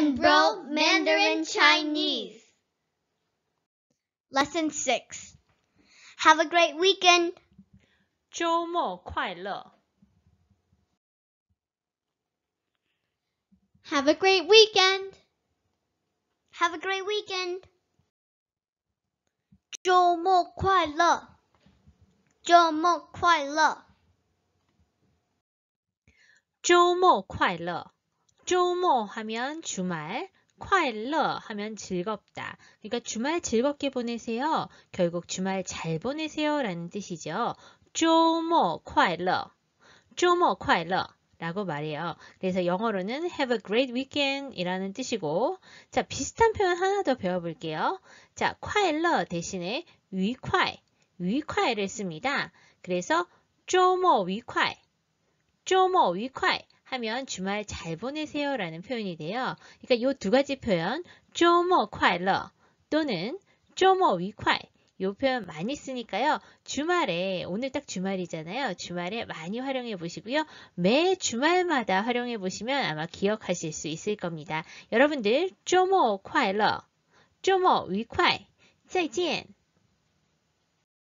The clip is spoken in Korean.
and Bro Mandarin Chinese. Lesson 6 Have a great weekend! 周末快乐! Have a great weekend! Have a great weekend! 周末快乐.周末快乐.周末快乐. 쪼모 하면 주말, 콰일러 하면 즐겁다. 그러니까 주말 즐겁게 보내세요. 결국 주말 잘 보내세요 라는 뜻이죠. 쪼모 콰일러, 쪼모 콰일러. 라고 말해요. 그래서 영어로는 have a great weekend 이라는 뜻이고 자 비슷한 표현 하나 더 배워볼게요. 자 콰일러 대신에 위콰이 위콰이를 씁니다. 그래서 쪼모 위콰이 쪼모 위콰이 하면 주말 잘 보내세요 라는 표현이 돼요. 그러니까 이 두 가지 표현, 조모콰이러 또는 조모 위콰이 이 표현 많이 쓰니까요. 주말에 오늘 딱 주말이잖아요. 주말에 많이 활용해 보시고요. 매 주말마다 활용해 보시면 아마 기억하실 수 있을 겁니다. 여러분들 조모 콰이러 조모 위콰이 再见